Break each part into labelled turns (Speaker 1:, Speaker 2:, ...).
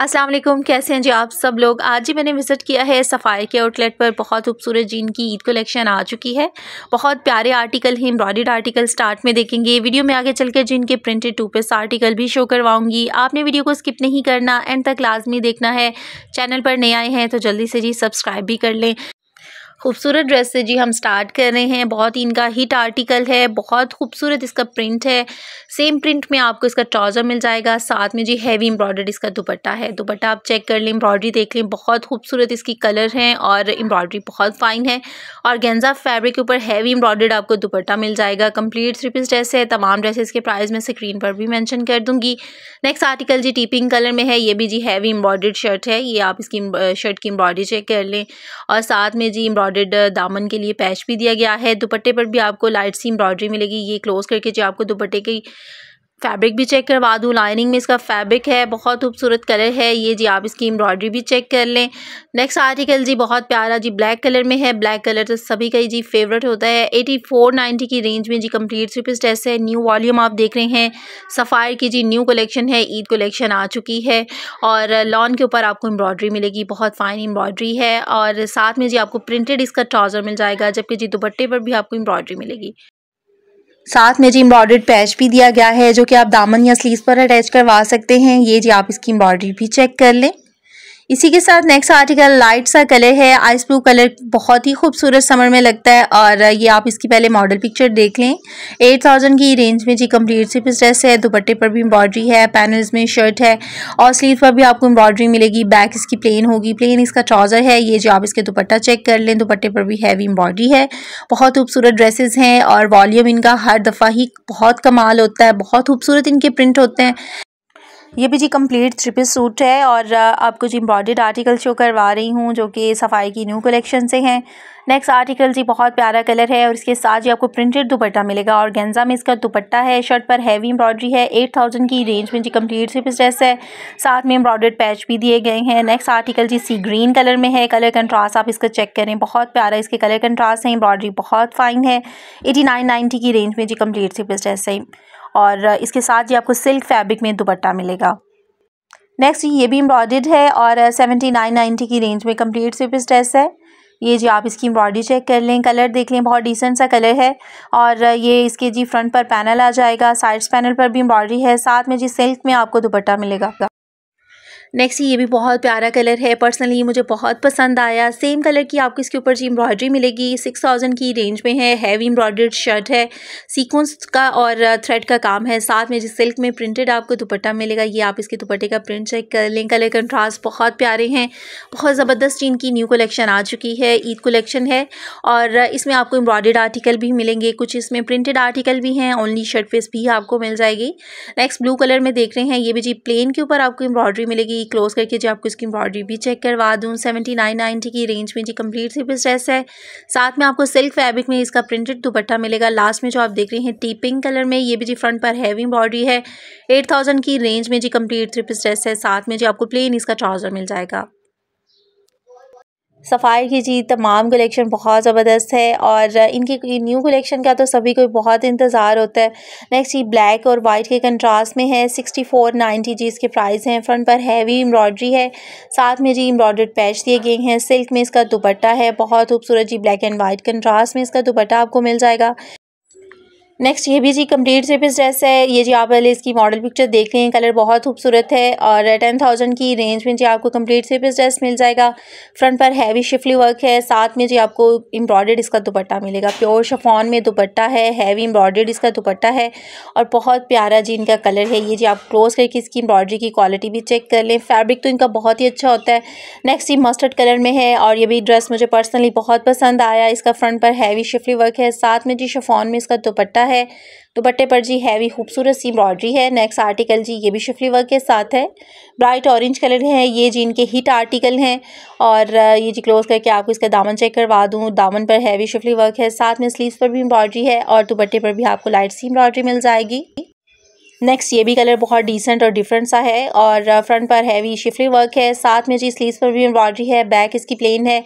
Speaker 1: अस्सलाम वालेकुम कैसे हैं जी आप सब लोग आज ही मैंने विज़िट किया है सफ़ाई के आउटलेट पर बहुत खूबसूरत जीन की ईद कलेक्शन आ चुकी है बहुत प्यारे आर्टिकल हैं एम्ब्रॉयड आर्टिकल स्टार्ट में देखेंगे वीडियो में आगे चलकर जीन के प्रिंटेड टू पेस आर्टिकल भी शो करवाऊंगी आपने वीडियो को स्किप नहीं करना एंड तक लाजमी देखना है चैनल पर नए आए हैं तो जल्दी से जी सब्सक्राइब भी कर लें खूबसूरत ड्रेस से जी हम स्टार्ट कर रहे हैं बहुत ही इनका हिट आर्टिकल है बहुत खूबसूरत इसका प्रिंट है सेम प्रिंट में आपको इसका ट्राउज़र मिल जाएगा साथ में जी हैवी एम्ब्रॉयडर्ड इसका दुपट्टा है दुपट्टा आप चेक कर लें एम्ब्रॉयडरी देख लें बहुत खूबसूरत इसकी कलर है और एम्ब्रॉयडरी बहुत फाइन है और गेंजा फैब्रिक के ऊपर हैवी एम्ब्रॉयडर्ड आपको दुपट्टा मिल जाएगा कम्प्लीट थ्री पीस ड्रेस है तमाम ड्रेसेस के प्राइस मैं स्क्रीन पर भी मैंशन कर दूंगी नेक्स्ट आर्टिकल जी टीपिंग कलर में है ये भी जी हैवी एम्ब्रॉयडर्ड शर्ट है ये आप इसकी शर्ट की एम्ब्रॉयडरी चेक कर लें और साथ में जी एम्ब्रॉयडरी एम्ब्रॉयडर्ड दामन uh, के लिए पैच भी दिया गया है दुपट्टे पर भी आपको लाइट सी एम्ब्रॉयडरी मिलेगी ये क्लोज करके जो आपको दुपट्टे की फैब्रिक भी चेक करवा दूँ लाइनिंग में इसका फैब्रिक है बहुत खूबसूरत कलर है ये जी आप इसकी एम्ब्रॉयडरी भी चेक कर लें नेक्स्ट आर्टिकल जी बहुत प्यारा जी ब्लैक कलर में है ब्लैक कलर तो सभी का ही जी फेवरेट होता है एटी फोर नाइन्टी की रेंज में जी कंप्लीट थ्री पीस ड्रेस है न्यू वॉल्यूम आप देख रहे हैं सफ़ायर की जी न्यू कलेक्शन है ईद कलेक्शन आ चुकी है और लॉन के ऊपर आपको एम्ब्रॉयडरी मिलेगी बहुत फ़ाइन एम्ब्रॉयडरी है और साथ में जी आपको प्रिंटेड इसका ट्राउज़र मिल जाएगा जबकि जी दुपट्टे पर भी आपको एम्ब्रॉयडरी मिलेगी साथ में जी एम्ब्रॉयड पैच भी दिया गया है जो कि आप दामन या स्लीव पर अटैच करवा सकते हैं ये जी आप इसकी एम्ब्रॉयडरी भी चेक कर लें इसी के साथ नेक्स्ट आर्टिकल लाइट सा कलर है आइस ब्लू कलर बहुत ही खूबसूरत समर में लगता है और ये आप इसकी पहले मॉडल पिक्चर देख लें एट थाउजेंड की रेंज में जी कम्प्लीट सिर्फ ड्रेस है दुपट्टे पर भी एम्ब्रॉयडरी है पैनल्स में शर्ट है और स्लीव पर भी आपको एम्ब्रॉयडरी मिलेगी बैक इसकी प्लेन होगी प्लेन इसका ट्राउज़र है ये जो आप इसके दुपट्टा चेक कर लें दुपट्टे पर भी हैवी एम्ब्रॉयडरी है बहुत खूबसूरत ड्रेसेज हैं और वॉल्यूम इनका हर दफ़ा ही बहुत कमाल होता है बहुत खूबसूरत इनके प्रिंट होते हैं ये भी जी कंप्लीट थ्री पीस सूट है और uh, आप कुछ इम्ब्रॉडेड आर्टिकल शो करवा रही हूँ जो कि सफाई की न्यू कलेक्शन से हैं नेक्स्ट आर्टिकल जी बहुत प्यारा कलर है और इसके साथ जी आपको प्रिंटेड दुपट्टा मिलेगा और गेंजा में इसका दुपट्टा है शर्ट पर हैवी एम्ब्रॉयडरी है एट थाउजेंड की रेंज में जी कंप्लीट थ्री पीस ड्रेस है साथ में एम्ब्रॉयडर्ड पैच भी दिए गए हैं नेक्स्ट आर्टिकल जी सी ग्रीन कलर में है कलर कंट्रास्ट आप इसका चेक करें बहुत प्यारा इसके कलर कंट्रास्ट है एम्ब्रॉयडरी बहुत फाइन है एटी नाइन नाइनटी की रेंज में जी कम्प्लीट थ्री पीस ड्रेस है और इसके साथ ये आपको सिल्क फैब्रिक में दुपट्टा मिलेगा नेक्स्ट ये भी एम्ब्रॉयड है और सेवेंटी नाइन नाइन्टी की रेंज में कंप्लीट स्विपिस ड्रेस है ये जी आप इसकी एम्ब्रॉयडरी चेक कर लें कलर देख लें बहुत डिसेंट सा कलर है और ये इसके जी फ्रंट पर पैनल आ जाएगा साइड्स पैनल पर भी एम्ब्रॉयडरी है साथ में जी सिल्क में आपको दुपट्टा मिलेगा नेक्स्ट ये भी बहुत प्यारा कलर है पर्सनली मुझे बहुत पसंद आया सेम कलर की आपको इसके ऊपर जी एम्ब्रॉयडरी मिलेगी सिक्स थाउजेंड की रेंज में है हैवी एम्ब्रॉयडर्ड शर्ट है सीक्वेंस का और थ्रेड uh, का काम है साथ में जी सिल्क में प्रिंटेड आपको दुपट्टा मिलेगा ये आप इसके दुपट्टे का प्रिंट चेक कर लें कलर कंट्रास्ट बहुत प्यारे हैं बहुत ज़बरदस्त इनकी न्यू कलेक्शन आ चुकी है ईद कलेक्शन है और uh, इसमें आपको एम्ब्रॉयड आर्टिकल भी मिलेंगे कुछ इसमें प्रिंटेड आर्टिकल भी हैं ओनली शर्ट फेस भी आपको मिल जाएगी नेक्स्ट ब्लू कलर में देख रहे हैं ये भी जी प्लेन के ऊपर आपको एम्ब्रॉयडरी मिलेगी जी क्लोज़ करके जी आपको इसकी एम्ब्रॉयडरी भी चेक करवा दूँ सेवेंटी नाइन नाइन्टी की रेंज में जी कम्प्लीट स्लीपलेस ड्रेस है साथ में आपको सिल्क फैब्रिक में इसका प्रिंटेड दुपट्टा मिलेगा लास्ट में जो आप देख रहे हैं टी पिंक कलर में ये भी जी फ्रंट पर हैवी एम्ब्रॉयडरी है एट थाउजेंड की रेंज में जी कम्प्लीट स्लीपलेस ड्रेस है साथ में जी आपको प्लेन इसका ट्राउज़र मिल जाएगा सफ़ायर की जी तमाम कलेक्शन बहुत ज़बरदस्त है और इनकी न्यू कलेक्शन का तो सभी को बहुत इंतज़ार होता है नेक्स्ट ये ब्लैक और वाइट के कंट्रास्ट में है सिक्सटी फोर नाइन्टी जी इसके प्राइस हैं फ्रंट पर हैवी एम्ब्रॉयडरी है साथ में जी एम्ब्रॉयड पैच दिए गए हैं सिल्क में इसका दुपट्टा है बहुत खूबसूरत जी ब्लैक एंड वाइट कंट्रास्ट में इसका दुपट्टा आपको मिल जाएगा नेक्स्ट ये भी जी कंप्लीट से पीस ड्रेस है ये जी आप पहले इसकी मॉडल पिक्चर देख लें कलर बहुत खूबसूरत है और टेन थाउजेंड की रेंज में जी आपको कंप्लीट थ्री ड्रेस मिल जाएगा फ्रंट पर हैवी शिफली वर्क है साथ में जी आपको एम्ब्रॉयडेड इसका दुपट्टा मिलेगा प्योर शफॉन में दुपट्टा है हैवी एम्ब्रॉयडेड इसका दुपट्टा है और बहुत प्यारा जी इनका कलर है ये जी आप क्लोज करके इसकी एम्ब्रॉयडरी की क्वालिटी भी चेक कर लें फैब्रिक तो इनका बहुत ही अच्छा होता है नेक्स्ट ये मस्टर्ड कलर में है और ये भी ड्रेस मुझे पर्सनली बहुत पसंद आया इसका फ्रंट पर हैवी शिफली वर्क है साथ में जी शफॉन में इसका दुपट्टा है दुपट्टे तो पर जी हैवी खूबसूरत सी एम्ब्रॉयडरी है नेक्स्ट आर्टिकल जी ये भी शिफली वर्क के साथ है ब्राइट ऑरेंज कलर है ये जी इनके हिट आर्टिकल हैं और ये जी क्लोज करके आपको इसका दामन चेक करवा दूँ दामन पर हैवी शिफली वर्क है साथ में स्लीव पर भी एम्ब्रॉयडरी है और दुपट्टे पर भी आपको लाइट सी एम्ब्रॉयडरी मिल जाएगी नेक्स्ट ये भी कलर बहुत डिसेंट और डिफरेंट सा है और फ्रंट uh, पर हैवी शिफली वर्क है साथ में जी स्लीव पर भी एम्ब्रॉयडरी है बैक इसकी प्लेन है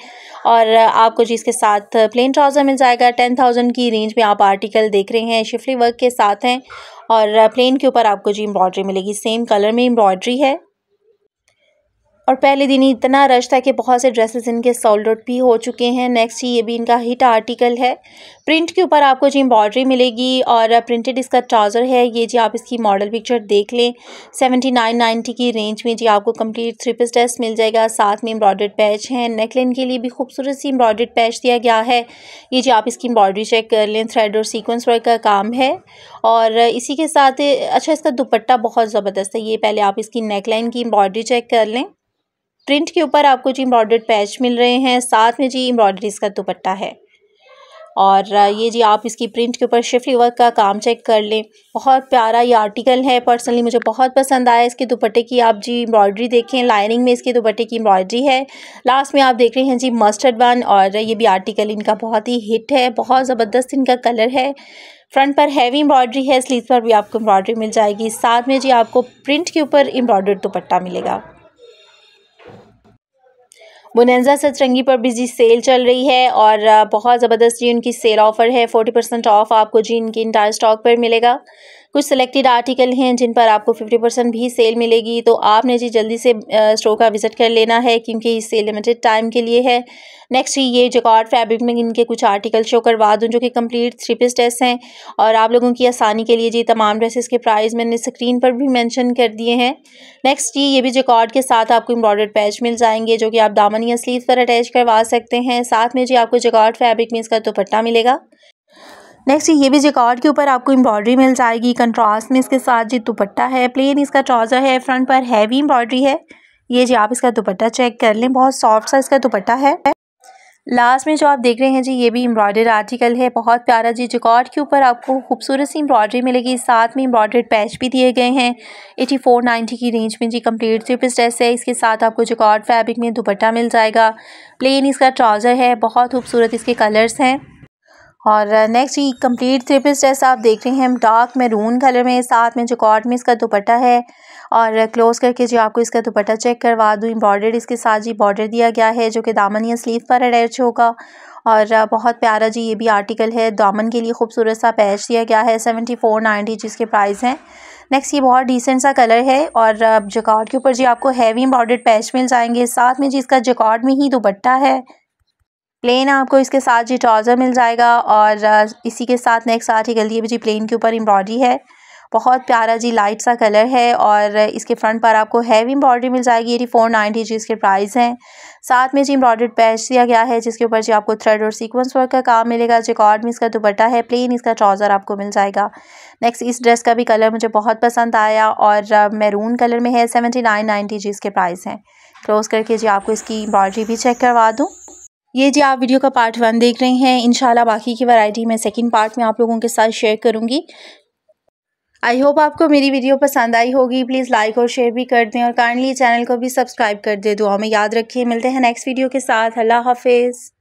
Speaker 1: और uh, आपको जी इसके साथ प्लेन ट्राउज़र मिल जाएगा टेन थाउजेंड की रेंज में आप आर्टिकल देख रहे हैं शिफली वर्क के साथ हैं और प्लेन uh, के ऊपर आपको जी एम्ब्रॉयडरी मिलेगी सेम कलर में एम्ब्रॉयडरी है और पहले दिन ही इतना रश था कि बहुत से ड्रेसेस इनके सोल्ड आउट भी हो चुके हैं नेक्स्ट ये भी इनका हिट आर्टिकल है प्रिंट के ऊपर आपको जी एम्ब्रॉयडरी मिलेगी और प्रिंटेड इसका ट्राउज़र है ये जी आप इसकी मॉडल पिक्चर देख लें सेवेंटी नाइन नाइन्टी की रेंज में जी आपको कंप्लीट थ्री पीस ड्रेस मिल जाएगा साथ में एम्ब्रॉयडर्ड पैच है नेकलाइन के लिए भी खूबसूरत सी एम्ब्रॉयडर्ड पैच दिया गया है ये जी आप इसकी एम्ब्रॉयडरी चेक कर लें थ्रेड और सीक्वेंस वर्क का काम है और इसी के साथ अच्छा इसका दुपट्टा बहुत ज़बरदस्त है ये पहले आप इसकी नेकलाइन की एम्ब्रॉयडरी चेक कर लें प्रिंट के ऊपर आपको जी एम्ब्रॉयड पैच मिल रहे हैं साथ में जी एम्ब्रॉयड्री इसका दुपट्टा है और ये जी आप इसकी प्रिंट के ऊपर शिफ्टी वर्क का काम चेक कर लें बहुत प्यारा ये आर्टिकल है पर्सनली मुझे बहुत पसंद आया इसके दुपट्टे की आप जी एम्ब्रॉयडरी देखें लाइनिंग में इसके दुपट्टे की एम्ब्रॉयडरी है लास्ट में आप देख रहे हैं जी मस्टर्ड वन और ये भी आर्टिकल इनका बहुत ही हिट है बहुत ज़बरदस्त इनका कलर है फ्रंट पर हैवी एम्ब्रॉयड्री है स्लीव पर भी आपको एम्ब्रॉयड्री मिल जाएगी साथ में जी आपको प्रिंट के ऊपर एम्ब्रॉयडर्ड दुपट्टा मिलेगा बुनजा सतरंगी पर भी जी सेल चल रही है और uh, बहुत ज़बरदस्त जी उनकी सेल ऑफ़र है फोर्टी परसेंट ऑफ़ आपको जी इनकी इंटायर स्टॉक पर मिलेगा कुछ सिलेक्टेड आर्टिकल हैं जिन पर आपको फिफ्टी परसेंट भी सेल मिलेगी तो आपने जी जल्दी से स्टोर का विज़िट कर लेना है क्योंकि इससे लिमिटेड टाइम के लिए है नेक्स्ट ये जकॉर्ड फैब्रिक में इनके कुछ आर्टिकल शो करवा दूँ जो कि कम्प्लीट थ्री पीस ड्रेस हैं और आप लोगों की आसानी के लिए जी तमाम ड्रेसेस के प्राइस मैंने स्क्रीन पर भी मैंशन कर दिए हैं नेक्स्ट जी ये भी जकॉर्ड के साथ आपको एम्ब्रॉयड पैच मिल जाएंगे जो कि आप दामन या स्लीव पर अटैच करवा सकते हैं साथ में जी आपको जकॉर्ड फैब्रिक में इसका दुपट्टा मिलेगा नेक्स्ट ये भी जिकॉर्ड के ऊपर आपको एम्ब्रॉयडरी मिल जाएगी कंट्रास्ट में इसके साथ जी दुपट्टा है प्लेन इसका ट्राउज़र है फ्रंट पर हैवी एम्ब्रॉयडरी है ये जी आप इसका दुपट्टा चेक कर लें बहुत सॉफ्ट सा इसका दुपट्टा है लास्ट में जो आप देख रहे हैं जी ये भी एम्ब्रॉयडर आर्टिकल है बहुत प्यारा जी जिकॉर्ड के ऊपर आपको खूबसूरत सी एम्ब्रॉयडरी मिलेगी साथ में एम्ब्रॉयडर्ड पैच भी दिए गए हैं एटी फोर नाइन्टी की रेंज में जी कंप्लीट थ्री पीस ड्रेस है इसके साथ आपको जिकॉर्ड फैब्रिक में दुपट्टा मिल जाएगा प्लेन इसका ट्राउज़र है बहुत खूबसूरत इसके कलर्स हैं और नेक्स्ट ये कंप्लीट थ्री पीस ड्रेस आप देख रहे हैं डार्क डार्क मैरून कलर में साथ में जो कॉट में इसका दुपट्टा है और क्लोज करके जो आपको इसका दुपट्टा चेक करवा दूँ एम्ब्रॉयडर्ड इसके साथ जी बॉर्डर दिया गया है जो कि दामन या स्लीव पर अटैच होगा और बहुत प्यारा जी ये भी आर्टिकल है दामन के लिए खूबसूरत सा पैच दिया गया है सेवेंटी फोर नाइन्टी जिसके प्राइस हैं नेक्स्ट ये बहुत डिसेंट सा कलर है और जकॉर्ड के ऊपर जी आपको हैवी एम्ब्रॉयडर्ड पैच मिल जाएंगे साथ में जी इसका जकॉर्ड में ही दुपट्टा है प्लेन आपको इसके साथ जी ट्राउज़र मिल जाएगा और इसी के साथ नेक्स्ट ही गलती है जी प्लेन के ऊपर एम्ब्रॉयडरी है बहुत प्यारा जी लाइट सा कलर है और इसके फ्रंट पर आपको हैवी एम्ब्रॉयडरी मिल जाएगी ये फोर नाइन्टी जी इसके प्राइस हैं साथ में जी एम्ब्रॉयडर्ड पैच दिया गया है जिसके ऊपर जी आपको थ्रेड और सीक्वेंस वर्क का काम मिलेगा जिकॉर्ड में इसका दुपट्टा है प्लेन इसका ट्राउज़र आपको मिल जाएगा नेक्स्ट इस ड्रेस का भी कलर मुझे बहुत पसंद आया और मैरून कलर में है सेवेंटी नाइन नाइन्टी जी इसके प्राइस हैं क्लोज़ करके जी आपको इसकी एम्ब्रॉयडरी भी चेक करवा दूँ ये जी आप वीडियो का पार्ट वन देख रहे हैं इनशाला बाकी की वैरायटी मैं सेकंड पार्ट में आप लोगों के साथ शेयर करूंगी आई होप आपको मेरी वीडियो पसंद आई होगी प्लीज़ लाइक और शेयर भी कर दें और काइंडली चैनल को भी सब्सक्राइब कर दें दुआ में याद रखिए मिलते हैं नेक्स्ट वीडियो के साथ अल्लाह हाफिज़